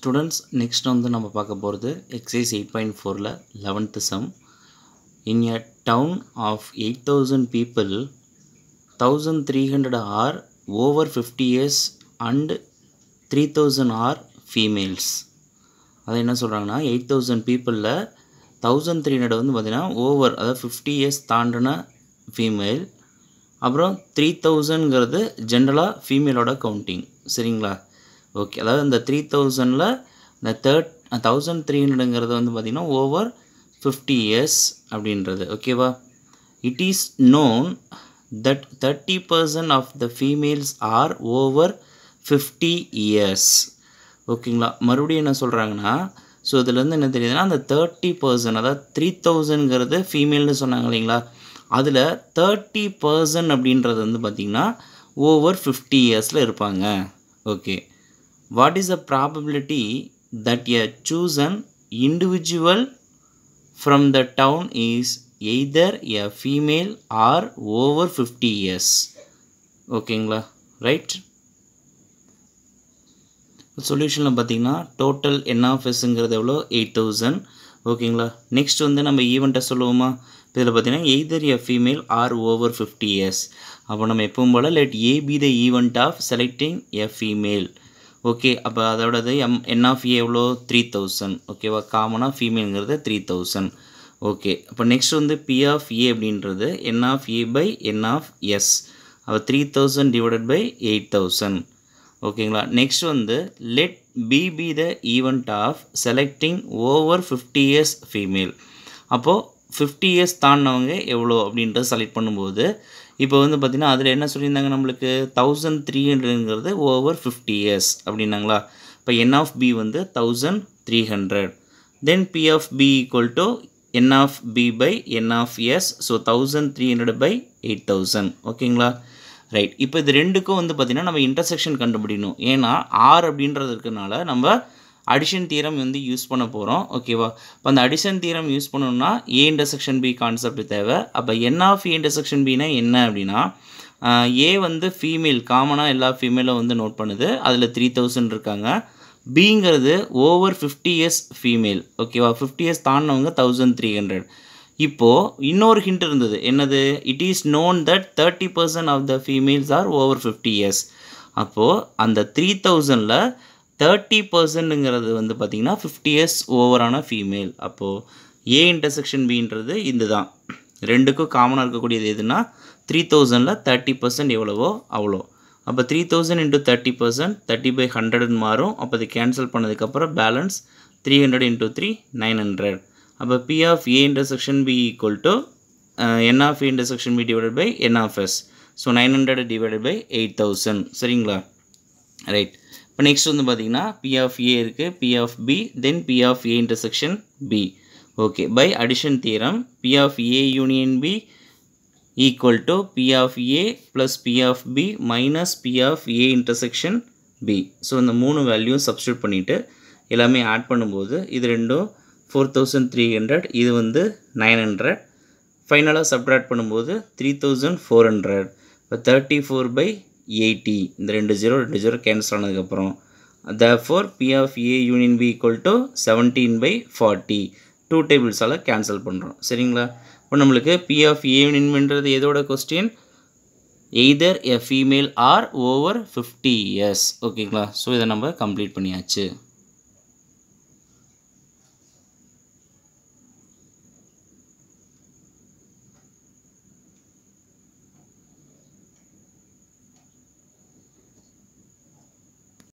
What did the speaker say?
students next வந்து நம்ம பார்க்க போகிறது எக்ஸைஸ் எயிட் பாயிண்ட் ஃபோரில் eleventh sum in a town of eight thousand people thousand three hundred are over fifty years and three thousand are females அதை என்ன சொல்கிறாங்கன்னா eight thousand பீப்புளில் thousand three hundred வந்து பார்த்திங்கன்னா ஓவர் அதாவது ஃபிஃப்டி இயர்ஸ் தாண்டின female அப்புறம் த்ரீ தௌசண்ட்ங்கிறது ஜென்ரலாக ஃபீமேலோட கவுண்டிங் சரிங்களா ஓகே அதாவது இந்த த்ரீ தௌசண்டில் இந்த தேர்ட் தௌசண்ட் த்ரீ ஹண்ட்ரடுங்கிறது வந்து பார்த்திங்கன்னா ஓவர் ஃபிஃப்டி இயர்ஸ் அப்படின்றது ஓகேவா it is known that thirty percent of the females are over fifty years ஓகேங்களா மறுபடியும் என்ன சொல்கிறாங்கன்னா ஸோ இதுலேருந்து என்ன தெரியுதுன்னா அந்த தேர்ட்டி பர்சன்ட் அதாவது த்ரீ தௌசண்ட்ங்கிறது ஃபீமேல்னு சொன்னாங்க இல்லைங்களா அதில் தேர்ட்டி பர்சன்ட் அப்படின்றது வந்து பார்த்திங்கன்னா ஓவர் ஃபிஃப்டி இயர்ஸில் இருப்பாங்க okay what is the probability that a chosen individual from the town is either a female or over 50 years ஓகேங்களா ரைட் சொல்யூஷனில் பார்த்தீங்கன்னா டோட்டல் என் ஆஃப் எஸ்ங்கிறது எவ்வளோ எயிட் தௌசண்ட் ஓகேங்களா நெக்ஸ்ட் வந்து நம்ம ஈவெண்ட்டை சொல்லுவோமா இதில் பார்த்தீங்கன்னா either a female or over fifty years அப்போ நம்ம எப்பவும் போல் let A be the event of selecting a female okay அப்போ அதோடது எம் என் ஆஃப் ஏ எவ்வளோ த்ரீ தௌசண்ட் ஓகேவா காமனாக ஃபீமேலுங்கிறது த்ரீ தௌசண்ட் ஓகே அப்போ நெக்ஸ்ட் வந்து பி ஆஃப் ஏ அப்படின்றது n of A by n of S அப்போ three thousand divided by eight thousand ஓகேங்களா நெக்ஸ்ட் வந்து let B be the event of selecting over fifty years female அப்போது fifty years தாண்டினவங்க எவ்வளோ அப்படின்றத select பண்ணும்போது இப்போ வந்து பார்த்திங்கன்னா அதில் என்ன சொல்லியிருந்தாங்க நம்மளுக்கு தௌசண்ட் த்ரீ ஹண்ட்ரடுங்கிறது ஓவர் ஃபிஃப்டி இயர்ஸ் அப்படின்னாங்களா இப்போ என் ஆஃப் பி வந்து thousand three hundred then P of B equal to n of B by n of S so thousand three hundred by eight thousand ஓகேங்களா right இப்போ இது ரெண்டுக்கும் வந்து பார்த்திங்கன்னா நம்ம இன்டர்செக்ஷன் கண்டுபிடிக்கணும் ஏன்னா ஆர் அப்படின்றது இருக்கிறனால நம்ம அடிஷன் தீரம் வந்து யூஸ் பண்ண போகிறோம் ஓகேவா இப்போ அந்த அடிஷன் தீரம் யூஸ் பண்ணணும்னா ஏ இன்டர்செக்ஷன் பி கான்செப்ட் தேவை அப்போ என் ஆஃப் ஏ இன்டர்செக்ஷன் பினா என்ன அப்படின்னா ஏ வந்து ஃபீமேல் காமனாக எல்லா ஃபீமேலும் வந்து நோட் பண்ணுது அதில் த்ரீ தௌசண்ட் இருக்காங்க பிங்கிறது ஓவர் ஃபிஃப்டி இயர்ஸ் ஃபீமேல் ஓகேவா ஃபிஃப்டி இயர்ஸ் தாண்டினவங்க தௌசண்ட் த்ரீ ஹண்ட்ரட் இப்போது இன்னொரு ஹிண்ட் இருந்தது என்னது it is known that thirty percent of the females are over fifty years அப்போது அந்த த்ரீ தௌசண்டில் தேர்ட்டி பர்சன்ட்டுங்கிறது வந்து பார்த்திங்கன்னா ஃபிஃப்டி இயர்ஸ் ஓவரான ஃபீமேல் அப்போது ஏ இன்டர்செக்ஷன் பின்றது இது தான் ரெண்டுக்கும் காமனாக இருக்கக்கூடியது எதுனா த்ரீ தௌசண்டில் தேர்ட்டி பர்சன்ட் எவ்வளவோ அவ்வளோ அப்போ three thousand into thirty percent thirty by ஹண்ட்ரட்னு மாறும் அப்போ அதை கேன்சல் பண்ணதுக்கப்புறம் balance three hundred into three nine hundred அப்போ P of A intersection B equal to n of A intersection B divided by n of S so nine hundred divided by eight thousand சரிங்களா right இப்போ next வந்து பார்த்திங்கன்னா P of A இருக்குது P of B then P of A intersection B okay by addition theorem P of A union B equal to P of A plus P of B minus P of A intersection B so இந்த மூணு value substitute பண்ணிவிட்டு எல்லாமே add பண்ணும்போது இது ரெண்டும் four thousand three hundred இது வந்து nine hundred ஃபைனலாக சப்ட்ராக்ட் பண்ணும்போது த்ரீ தௌசண்ட் ஃபோர் ஹண்ட்ரட் இப்போ thirty four by eighty e இந்த ரெண்டு ஜீரோ ரெண்டு ஜீரோ கேன்சல் ஆனதுக்கப்புறம் the four P of A union B equal to seventeen by forty two டேபிள்ஸால் கேன்சல் பண்ணுறோம் சரிங்களா இப்போ நம்மளுக்கு பி ஆஃப் ஏ யூனியன்ன்றது எதோட question either a female or over fifty years ஓகேங்களா ஸோ இதை நம்ம கம்ப்ளீட் பண்ணியாச்சு